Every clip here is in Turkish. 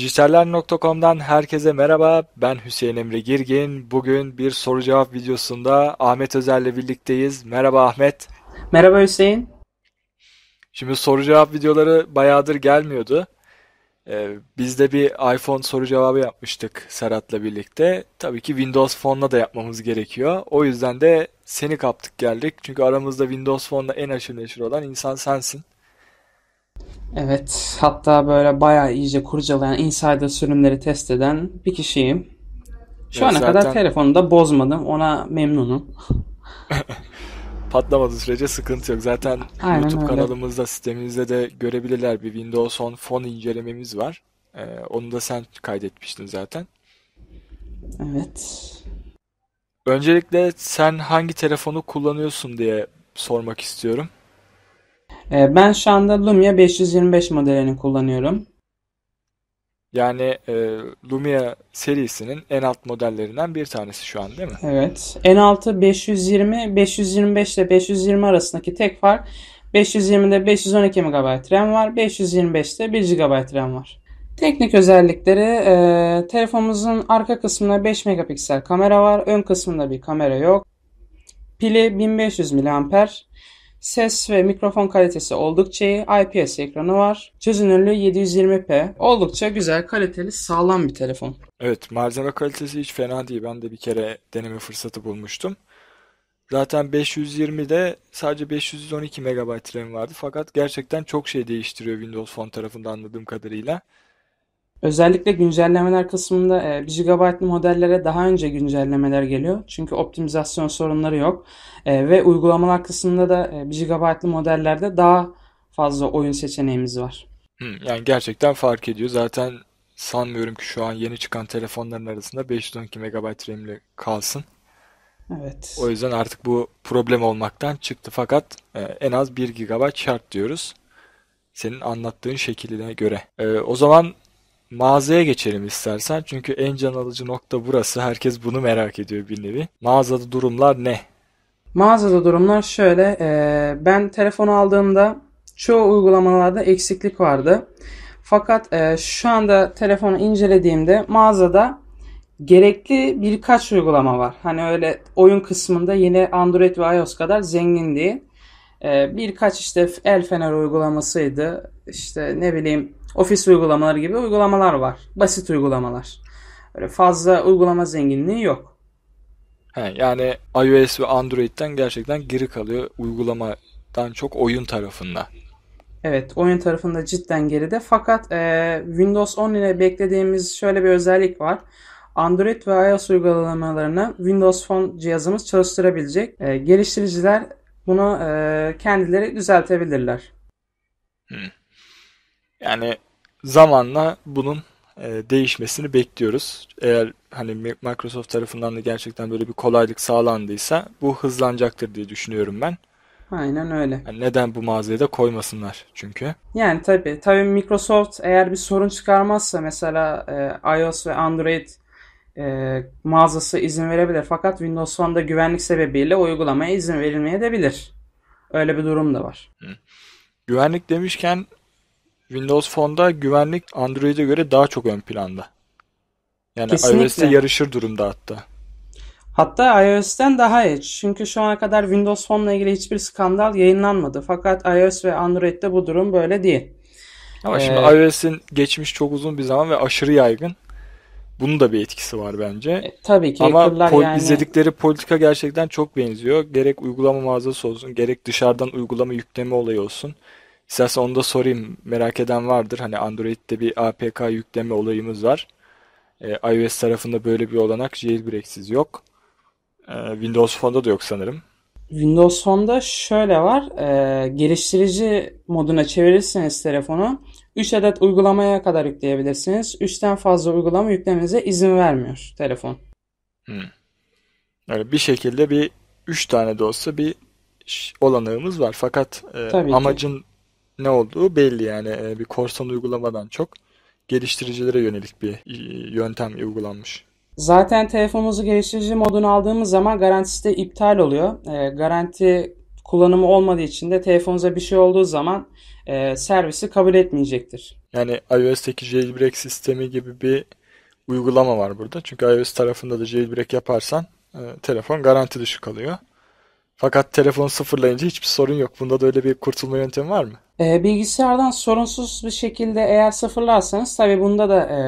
Dijitaller.com'dan herkese merhaba. Ben Hüseyin Emre Girgin. Bugün bir soru cevap videosunda Ahmet Özel'le birlikteyiz. Merhaba Ahmet. Merhaba Hüseyin. Şimdi soru cevap videoları bayağıdır gelmiyordu. Ee, biz de bir iPhone soru cevabı yapmıştık Serhat'la birlikte. Tabii ki Windows Phone'la da yapmamız gerekiyor. O yüzden de seni kaptık geldik. Çünkü aramızda Windows Phone'la en aşırı neşir olan insan sensin. Evet, hatta böyle bayağı iyice kurcalayan, insider sürümleri test eden bir kişiyim. Şu ana zaten... kadar telefonu da bozmadım. Ona memnunum. Patlamadığı sürece sıkıntı yok. Zaten Aynen YouTube öyle. kanalımızda, sistemimizde de görebilirler. Bir Windows 10 fon incelememiz var. Ee, onu da sen kaydetmiştin zaten. Evet. Öncelikle sen hangi telefonu kullanıyorsun diye sormak istiyorum. Ee, ben şu anda Lumia 525 modelini kullanıyorum. Yani e, Lumia serisinin en alt modellerinden bir tanesi şu an değil mi? Evet. En altı 520, 525 ile 520 arasındaki tek fark 520'de 512 MB RAM var, 525'te 1 GB RAM var. Teknik özellikleri e, telefonumuzun arka kısmında 5 megapiksel kamera var, ön kısmında bir kamera yok. Pili 1500 mAh, Ses ve mikrofon kalitesi oldukça iyi. IPS ekranı var. Çözünürlüğü 720p. Oldukça güzel, kaliteli, sağlam bir telefon. Evet, malzeme kalitesi hiç fena değil. Ben de bir kere deneme fırsatı bulmuştum. Zaten 520'de sadece 512 MB RAM vardı. Fakat gerçekten çok şey değiştiriyor Windows Phone tarafında anladığım kadarıyla. Özellikle güncellemeler kısmında e, 1 GB'lı modellere daha önce güncellemeler geliyor. Çünkü optimizasyon sorunları yok. E, ve uygulamalar kısmında da e, 1 GB'lı modellerde daha fazla oyun seçeneğimiz var. Yani gerçekten fark ediyor. Zaten sanmıyorum ki şu an yeni çıkan telefonların arasında 512 MB RAM'li kalsın. Evet. O yüzden artık bu problem olmaktan çıktı fakat e, en az 1 GB şart diyoruz. Senin anlattığın şekline göre. E, o zaman Mağazaya geçelim istersen. Çünkü en can alıcı nokta burası. Herkes bunu merak ediyor bir nevi. Mağazada durumlar ne? Mağazada durumlar şöyle. Ee, ben telefonu aldığımda çoğu uygulamalarda eksiklik vardı. Fakat e, şu anda telefonu incelediğimde mağazada gerekli birkaç uygulama var. Hani öyle oyun kısmında yine Android ve iOS kadar zengin değil. Ee, birkaç işte el fener uygulamasıydı. İşte ne bileyim ofis uygulamaları gibi uygulamalar var. Basit uygulamalar. Böyle fazla uygulama zenginliği yok. He, yani iOS ve Android'den gerçekten geri kalıyor uygulamadan çok oyun tarafında. Evet oyun tarafında cidden geride fakat e, Windows 10 ile beklediğimiz şöyle bir özellik var. Android ve iOS uygulamalarını Windows Phone cihazımız çalıştırabilecek. E, geliştiriciler bunu e, kendileri düzeltebilirler. Hmm. Yani zamanla bunun e, değişmesini bekliyoruz. Eğer hani Microsoft tarafından da gerçekten böyle bir kolaylık sağlandıysa bu hızlanacaktır diye düşünüyorum ben. Aynen öyle. Yani neden bu mağazayı da koymasınlar çünkü? Yani tabii. Tabii Microsoft eğer bir sorun çıkarmazsa mesela e, iOS ve Android e, mağazası izin verebilir. Fakat Windows Phone'da güvenlik sebebiyle uygulamaya izin verilmeyebilir. Öyle bir durum da var. Hı. Güvenlik demişken Windows Phone'da güvenlik Android'e göre daha çok ön planda. Yani iOS'te yarışır durumda hatta. Hatta iOS'ten daha iyi. Çünkü şu ana kadar Windows Phone'la ilgili hiçbir skandal yayınlanmadı. Fakat iOS ve Android'de bu durum böyle değil. Ama ee, şimdi iOS'in geçmiş çok uzun bir zaman ve aşırı yaygın. Bunun da bir etkisi var bence. E, tabii ki. Ama pol- yani... izledikleri politika gerçekten çok benziyor. Gerek uygulama mağazası olsun, gerek dışarıdan uygulama yükleme olayı olsun. İstersen onu da sorayım. Merak eden vardır. Hani Android'de bir APK yükleme olayımız var. Ee, iOS tarafında böyle bir olanak jailbreaksiz yok. Ee, Windows Phone'da da yok sanırım. Windows Phone'da şöyle var. E, geliştirici moduna çevirirseniz telefonu 3 adet uygulamaya kadar yükleyebilirsiniz. 3'ten fazla uygulama yüklemenize izin vermiyor telefon. Hmm. Yani bir şekilde bir 3 tane de olsa bir olanağımız var. Fakat e, amacın ki ne olduğu belli yani e, bir korsan uygulamadan çok geliştiricilere yönelik bir e, yöntem uygulanmış. Zaten telefonumuzu geliştirici modunu aldığımız zaman garantisi de iptal oluyor. E, garanti kullanımı olmadığı için de telefonunuza bir şey olduğu zaman e, servisi kabul etmeyecektir. Yani iOS'teki jailbreak sistemi gibi bir uygulama var burada. Çünkü iOS tarafında da jailbreak yaparsan e, telefon garanti dışı kalıyor. Fakat telefon sıfırlayınca hiçbir sorun yok. Bunda da öyle bir kurtulma yöntemi var mı? E, bilgisayardan sorunsuz bir şekilde eğer sıfırlarsanız tabi bunda da e,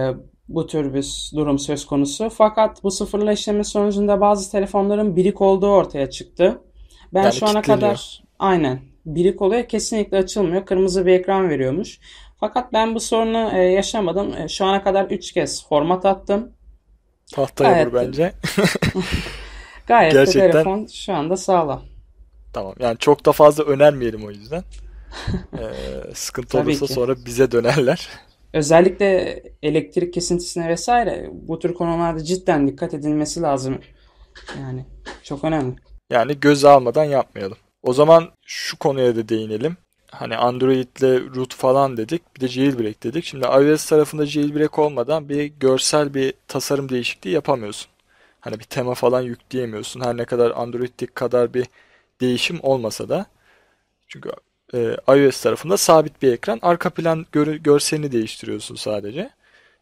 bu tür bir durum söz konusu. Fakat bu sıfırla işlemi sonucunda bazı telefonların birik olduğu ortaya çıktı. Ben yani şu ana kadar aynen birik oluyor kesinlikle açılmıyor. Kırmızı bir ekran veriyormuş. Fakat ben bu sorunu e, yaşamadım. E, şu ana kadar 3 kez format attım. Tahtaya vur bence. Gayet Gerçekten... de telefon şu anda sağlam. Tamam yani çok da fazla önermeyelim o yüzden. ee, sıkıntı olursa ki. sonra bize dönerler. Özellikle elektrik kesintisine vesaire bu tür konularda cidden dikkat edilmesi lazım. Yani çok önemli. Yani göz almadan yapmayalım. O zaman şu konuya da değinelim. Hani Android'le root falan dedik. Bir de jailbreak dedik. Şimdi iOS tarafında jailbreak olmadan bir görsel bir tasarım değişikliği yapamıyorsun. Hani bir tema falan yükleyemiyorsun. Her ne kadar Android'lik kadar bir değişim olmasa da. Çünkü e, iOS tarafında sabit bir ekran. Arka plan gör, görselini değiştiriyorsun sadece.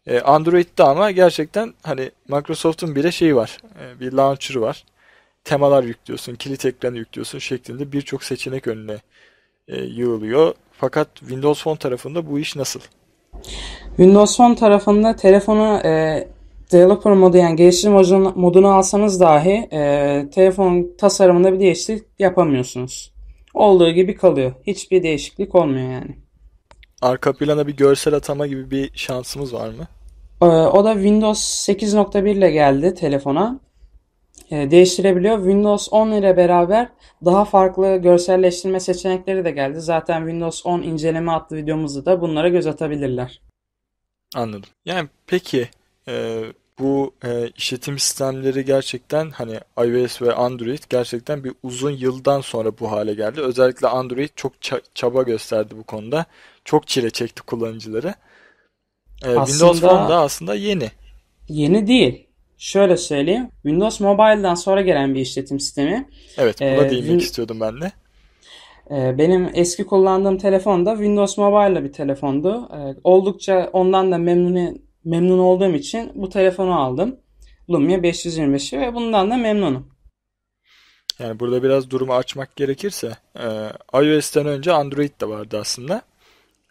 E, Android'de ama gerçekten hani Microsoft'un bile şeyi var. E, bir launcher'ı var. Temalar yüklüyorsun, kilit ekranı yüklüyorsun şeklinde birçok seçenek önüne e, yığılıyor. Fakat Windows Phone tarafında bu iş nasıl? Windows Phone tarafında telefona e, developer modu yani gelişim modunu alsanız dahi e, telefon tasarımında bir değişiklik yapamıyorsunuz. Olduğu gibi kalıyor. Hiçbir değişiklik olmuyor yani. Arka plana bir görsel atama gibi bir şansımız var mı? E, o da Windows 8.1 ile geldi telefona. E, değiştirebiliyor. Windows 10 ile beraber daha farklı görselleştirme seçenekleri de geldi. Zaten Windows 10 inceleme adlı videomuzda da bunlara göz atabilirler. Anladım. Yani peki e, bu e, işletim sistemleri gerçekten hani iOS ve Android gerçekten bir uzun yıldan sonra bu hale geldi. Özellikle Android çok ça- çaba gösterdi bu konuda. Çok çile çekti kullanıcıları. E, aslında, Windows Phone da aslında yeni. Yeni değil. Şöyle söyleyeyim. Windows Mobile'dan sonra gelen bir işletim sistemi. Evet buna ee, değinmek win- istiyordum ben de. E, benim eski kullandığım telefon da Windows Mobile'la bir telefondu. E, oldukça ondan da memnun memnun olduğum için bu telefonu aldım. Lumia 525'i ve bundan da memnunum. Yani burada biraz durumu açmak gerekirse e, iOS'ten önce Android de vardı aslında.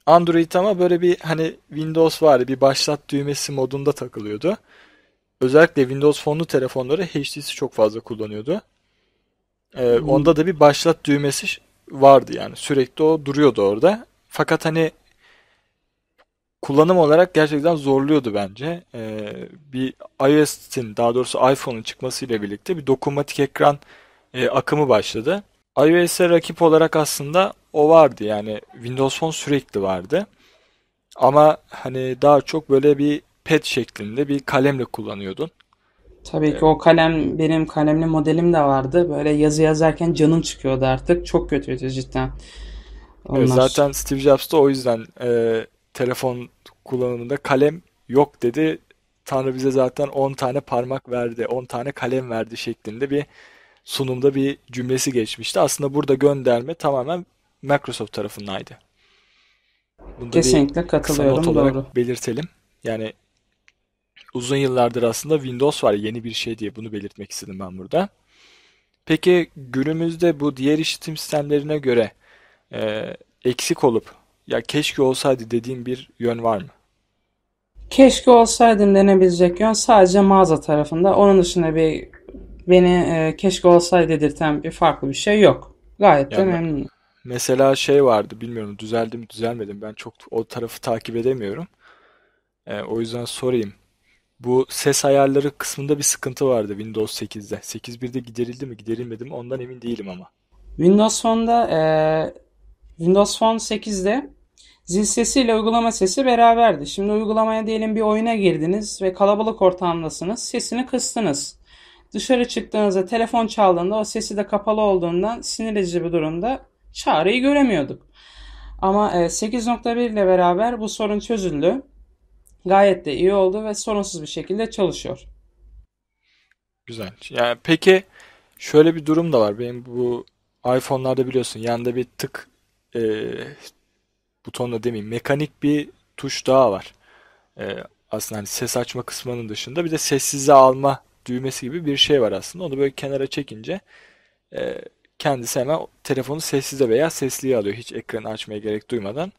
Android ama böyle bir hani Windows var bir başlat düğmesi modunda takılıyordu. Özellikle Windows fonlu telefonları HTC çok fazla kullanıyordu. E, hmm. Onda da bir başlat düğmesi vardı yani sürekli o duruyordu orada. Fakat hani kullanım olarak gerçekten zorluyordu bence. Ee, bir iOS'in daha doğrusu iPhone'un çıkmasıyla birlikte bir dokunmatik ekran e, akımı başladı. iOS'e rakip olarak aslında o vardı yani Windows Phone sürekli vardı. Ama hani daha çok böyle bir pet şeklinde bir kalemle kullanıyordun. Tabii ki ee, o kalem benim kalemli modelim de vardı. Böyle yazı yazarken canım çıkıyordu artık. Çok kötüydü cidden. Onlar... Zaten Steve Jobs da o yüzden e, telefon kullanımında kalem yok dedi. Tanrı bize zaten 10 tane parmak verdi, 10 tane kalem verdi şeklinde bir sunumda bir cümlesi geçmişti. Aslında burada gönderme tamamen Microsoft tarafındaydı. Bunda Kesinlikle katılıyorum. Kısa olarak doğru. belirtelim. Yani uzun yıllardır aslında Windows var yeni bir şey diye bunu belirtmek istedim ben burada. Peki günümüzde bu diğer işletim sistemlerine göre e, eksik olup ya keşke olsaydı dediğin bir yön var mı? Keşke olsaydım denebilecek yön sadece mağaza tarafında. Onun dışında bir beni e, keşke olsaydı dedirten bir farklı bir şey yok. Gayet yani, memnunum. Mesela şey vardı bilmiyorum düzeldim düzelmedim ben çok o tarafı takip edemiyorum. E, o yüzden sorayım. Bu ses ayarları kısmında bir sıkıntı vardı Windows 8'de. 8.1'de giderildi mi giderilmedi mi ondan emin değilim ama. Windows Phone'da e, Windows Phone 8'de Zil sesiyle uygulama sesi beraberdi. Şimdi uygulamaya diyelim bir oyuna girdiniz ve kalabalık ortamdasınız. Sesini kıstınız. Dışarı çıktığınızda telefon çaldığında o sesi de kapalı olduğundan sinir edici bir durumda çareyi göremiyorduk. Ama 8.1 e, ile beraber bu sorun çözüldü. Gayet de iyi oldu ve sorunsuz bir şekilde çalışıyor. Güzel. Yani peki şöyle bir durum da var. Benim bu iPhone'larda biliyorsun yanında bir tık e, butonla demeyeyim mekanik bir tuş daha var. E, aslında hani ses açma kısmının dışında bir de sessize alma düğmesi gibi bir şey var aslında. Onu böyle kenara çekince e, kendisi hemen telefonu sessize veya sesliye alıyor. Hiç ekranı açmaya gerek duymadan.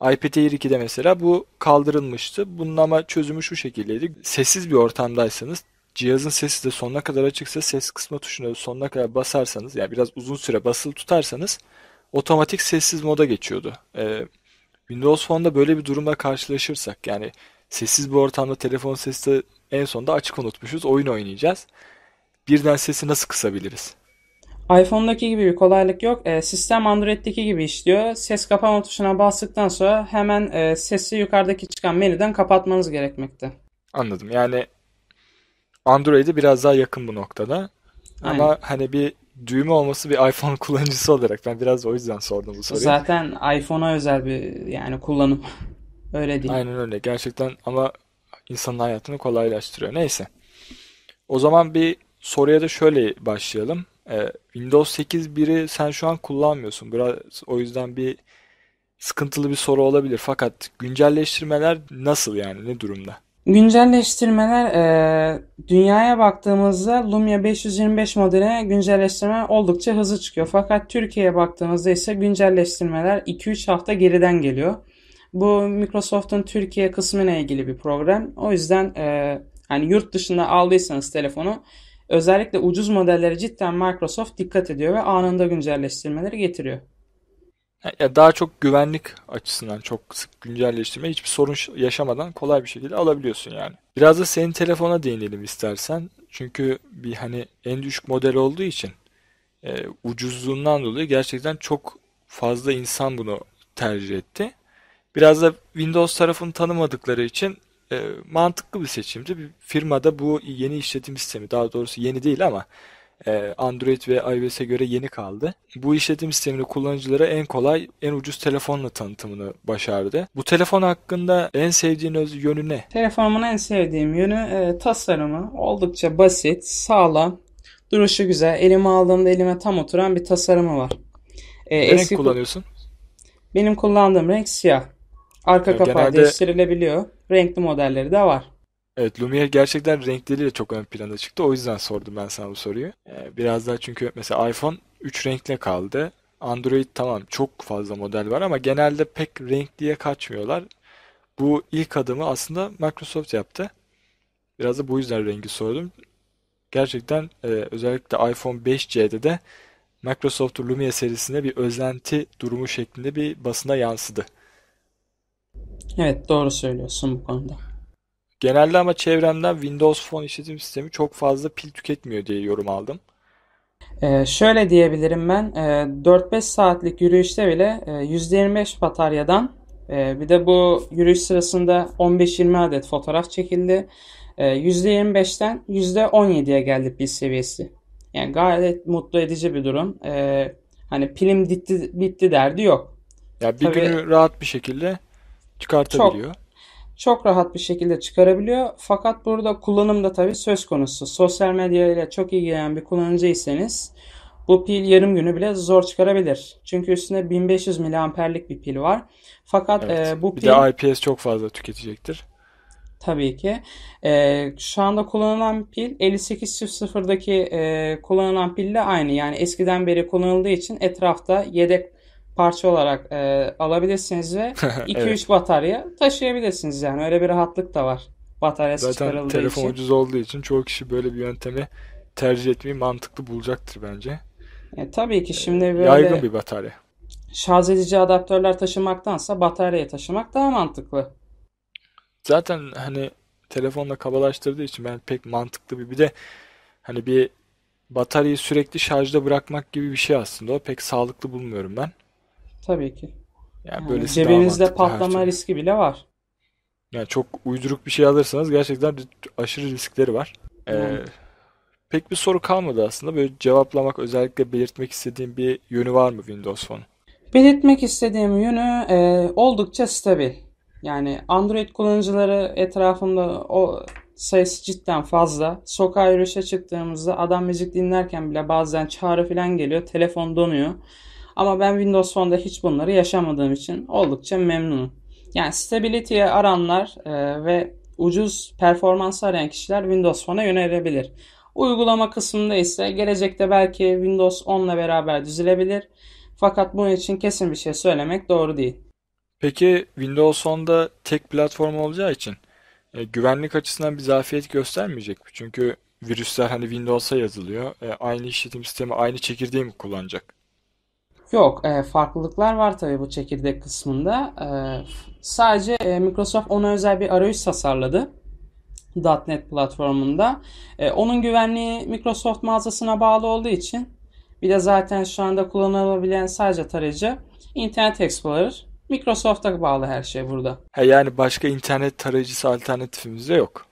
iPad Air 2'de mesela bu kaldırılmıştı. Bunun ama çözümü şu şekildeydi. Sessiz bir ortamdaysanız cihazın sesi de sonuna kadar açıksa ses kısma tuşuna sonuna kadar basarsanız yani biraz uzun süre basılı tutarsanız otomatik sessiz moda geçiyordu. Ee, Windows Phone'da böyle bir durumla karşılaşırsak yani sessiz bir ortamda telefon sesi de en sonunda açık unutmuşuz. Oyun oynayacağız. Birden sesi nasıl kısabiliriz? iPhone'daki gibi bir kolaylık yok. E, sistem Android'deki gibi işliyor. Ses kapama tuşuna bastıktan sonra hemen e, sesi yukarıdaki çıkan menüden kapatmanız gerekmekte. Anladım. Yani Android'e biraz daha yakın bu noktada. Aynen. Ama hani bir düğme olması bir iPhone kullanıcısı olarak ben biraz o yüzden sordum bu soruyu. Zaten iPhone'a özel bir yani kullanım. Öyle değil. Aynen öyle. Gerçekten ama insanın hayatını kolaylaştırıyor. Neyse. O zaman bir soruya da şöyle başlayalım. Ee, Windows 8.1'i sen şu an kullanmıyorsun. Biraz o yüzden bir sıkıntılı bir soru olabilir. Fakat güncelleştirmeler nasıl yani? Ne durumda? Güncelleştirmeler e, dünyaya baktığımızda Lumia 525 modeline güncelleştirme oldukça hızlı çıkıyor. Fakat Türkiye'ye baktığımızda ise güncelleştirmeler 2-3 hafta geriden geliyor. Bu Microsoft'un Türkiye kısmına ilgili bir program. O yüzden e, hani yurt dışında aldıysanız telefonu özellikle ucuz modellere cidden Microsoft dikkat ediyor ve anında güncelleştirmeleri getiriyor yani daha çok güvenlik açısından çok sık güncelleştirme hiçbir sorun yaşamadan kolay bir şekilde alabiliyorsun yani. Biraz da senin telefona değinelim istersen. Çünkü bir hani en düşük model olduğu için e, ucuzluğundan dolayı gerçekten çok fazla insan bunu tercih etti. Biraz da Windows tarafını tanımadıkları için e, mantıklı bir seçimdi. Bir firmada bu yeni işletim sistemi daha doğrusu yeni değil ama ee, Android ve iOS'e göre yeni kaldı. Bu işletim sistemini kullanıcılara en kolay, en ucuz telefonla tanıtımını başardı. Bu telefon hakkında en sevdiğiniz yönü ne? Telefonumun en sevdiğim yönü e, tasarımı. Oldukça basit, sağlam, duruşu güzel. Elime aldığımda elime tam oturan bir tasarımı var. E, ne eski renk kullanıyorsun? Benim kullandığım renk siyah. Arka yani e, kapağı genelde... değiştirilebiliyor. Renkli modelleri de var. Evet Lumiere gerçekten renkleriyle çok ön plana çıktı. O yüzden sordum ben sana bu soruyu. Ee, biraz daha çünkü mesela iPhone 3 renkle kaldı. Android tamam çok fazla model var ama genelde pek renkliye kaçmıyorlar. Bu ilk adımı aslında Microsoft yaptı. Biraz da bu yüzden rengi sordum. Gerçekten e, özellikle iPhone 5C'de de Microsoft Lumia serisinde bir özenti durumu şeklinde bir basına yansıdı. Evet doğru söylüyorsun bu konuda. Genelde ama çevremden Windows Phone işletim sistemi çok fazla pil tüketmiyor diye yorum aldım. Ee, şöyle diyebilirim ben e, 4-5 saatlik yürüyüşte bile e, %25 bataryadan e, bir de bu yürüyüş sırasında 15-20 adet fotoğraf çekildi. E, %25'ten %17'ye geldik biz seviyesi. Yani gayet mutlu edici bir durum. E, hani pilim bitti, bitti derdi yok. Ya bir Tabii, günü rahat bir şekilde çıkartabiliyor. Çok, çok rahat bir şekilde çıkarabiliyor. Fakat burada kullanım da tabii söz konusu. Sosyal medya ile çok ilgilenen bir kullanıcıysanız bu pil yarım günü bile zor çıkarabilir. Çünkü üstünde 1500 miliamperlik bir pil var. Fakat evet. e, bu pil... Bir de IPS çok fazla tüketecektir. Tabii ki. E, şu anda kullanılan pil 5800'deki e, kullanılan pille aynı. Yani eskiden beri kullanıldığı için etrafta yedek parça olarak e, alabilirsiniz ve 2-3 evet. batarya taşıyabilirsiniz yani öyle bir rahatlık da var. Bataryası Zaten telefon için. ucuz olduğu için çoğu kişi böyle bir yöntemi tercih etmeyi mantıklı bulacaktır bence. E, tabii ki şimdi e, böyle yaygın bir batarya. Şarj edici adaptörler taşımaktansa bataryayı taşımak daha mantıklı. Zaten hani telefonla kabalaştırdığı için ben pek mantıklı bir bir de hani bir bataryayı sürekli şarjda bırakmak gibi bir şey aslında o pek sağlıklı bulmuyorum ben. Tabii ki. Yani yani cebinizde patlama riski bile var. Yani çok uyduruk bir şey alırsanız gerçekten aşırı riskleri var. Ee, Pek bir soru kalmadı aslında. Böyle cevaplamak, özellikle belirtmek istediğim bir yönü var mı Windows Phone? Belirtmek istediğim yönü e, oldukça stabil. Yani Android kullanıcıları etrafımda o sayısı cidden fazla. Sokağa yürüyüşe çıktığımızda adam müzik dinlerken bile bazen çağrı falan geliyor. Telefon donuyor. Ama ben Windows Phone'da hiç bunları yaşamadığım için oldukça memnunum. Yani stability'ye aranlar e, ve ucuz performans arayan kişiler Windows Phone'a yönelebilir. Uygulama kısmında ise gelecekte belki Windows 10 ile beraber düzülebilir. Fakat bunun için kesin bir şey söylemek doğru değil. Peki Windows 10'da tek platform olacağı için e, güvenlik açısından bir zafiyet göstermeyecek mi? Çünkü virüsler hani Windows'a yazılıyor. E, aynı işletim sistemi, aynı çekirdeği mi kullanacak? Yok, e, farklılıklar var tabii bu çekirdek kısmında. E, sadece e, Microsoft ona özel bir arayüz tasarladı. .NET platformunda. E, onun güvenliği Microsoft mağazasına bağlı olduğu için bir de zaten şu anda kullanılabilen sadece tarayıcı Internet Explorer. Microsoft'a bağlı her şey burada. He yani başka internet tarayıcısı alternatifimiz de yok.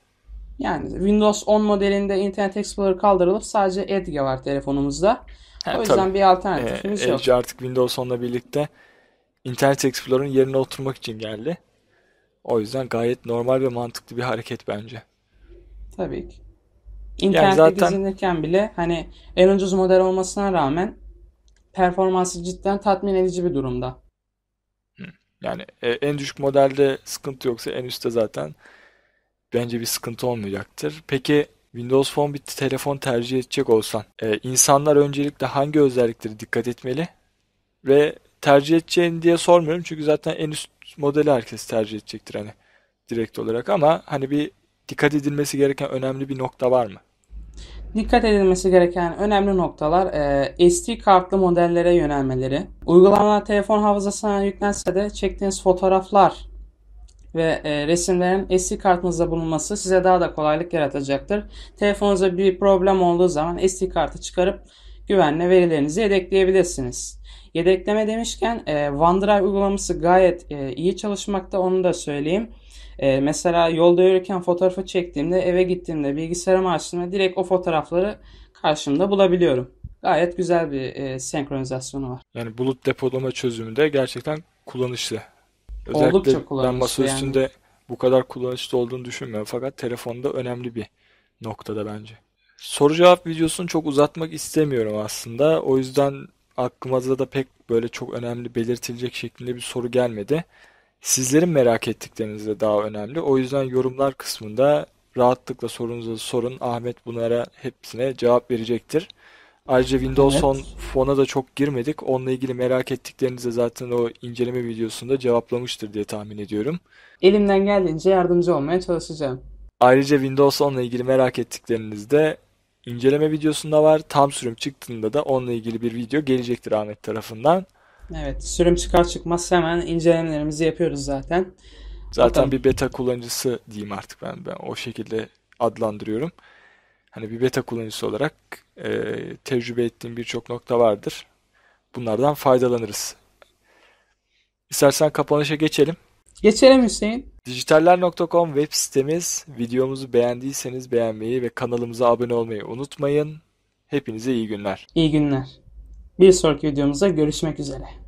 Yani Windows 10 modelinde Internet Explorer kaldırılıp sadece Edge var telefonumuzda. Yani o yüzden tabii, bir alternatifimiz e, yok. Edge artık Windows 10'la birlikte Internet Explorer'ın yerine oturmak için geldi. O yüzden gayet normal ve mantıklı bir hareket bence. Tabii ki. İnternette yani zaten... gezinirken bile hani en ucuz model olmasına rağmen performansı cidden tatmin edici bir durumda. Yani e, en düşük modelde sıkıntı yoksa en üstte zaten bence bir sıkıntı olmayacaktır. Peki Windows Phone bir telefon tercih edecek olsan e, insanlar öncelikle hangi özelliklere dikkat etmeli? Ve tercih edeceğini diye sormuyorum çünkü zaten en üst modeli herkes tercih edecektir hani direkt olarak ama hani bir dikkat edilmesi gereken önemli bir nokta var mı? Dikkat edilmesi gereken önemli noktalar e, SD kartlı modellere yönelmeleri. Uygulamalar telefon hafızasına yüklense de çektiğiniz fotoğraflar ve e, resimlerin SD kartınızda bulunması size daha da kolaylık yaratacaktır. Telefonunuzda bir problem olduğu zaman SD kartı çıkarıp güvenle verilerinizi yedekleyebilirsiniz. Yedekleme demişken e, OneDrive uygulaması gayet e, iyi çalışmakta onu da söyleyeyim. E, mesela yolda yürürken fotoğrafı çektiğimde eve gittiğimde bilgisayarımı açtığımda direkt o fotoğrafları karşımda bulabiliyorum. Gayet güzel bir e, senkronizasyonu var. Yani bulut depolama çözümü de gerçekten kullanışlı. Özellikle Oldukça ben kullanışlı masa yani. üstünde bu kadar kullanışlı olduğunu düşünmüyorum. Fakat telefonda önemli bir noktada bence. Soru cevap videosunu çok uzatmak istemiyorum aslında. O yüzden aklımıza da pek böyle çok önemli belirtilecek şeklinde bir soru gelmedi. Sizlerin merak ettikleriniz de daha önemli. O yüzden yorumlar kısmında rahatlıkla sorunuzu sorun. Ahmet bunlara hepsine cevap verecektir. Ayrıca Windows evet. 10 da çok girmedik. Onunla ilgili merak ettiklerinizi zaten o inceleme videosunda cevaplamıştır diye tahmin ediyorum. Elimden geldiğince yardımcı olmaya çalışacağım. Ayrıca Windows 10 ile ilgili merak ettikleriniz de inceleme videosunda var. Tam sürüm çıktığında da onunla ilgili bir video gelecektir Ahmet tarafından. Evet sürüm çıkar çıkmaz hemen incelemelerimizi yapıyoruz zaten. Zaten bir beta kullanıcısı diyeyim artık ben, ben o şekilde adlandırıyorum. Hani bir beta kullanıcısı olarak e, tecrübe ettiğim birçok nokta vardır. Bunlardan faydalanırız. İstersen kapanışa geçelim. Geçelim Hüseyin. Dijitaller.com web sitemiz. Videomuzu beğendiyseniz beğenmeyi ve kanalımıza abone olmayı unutmayın. Hepinize iyi günler. İyi günler. Bir sonraki videomuzda görüşmek üzere.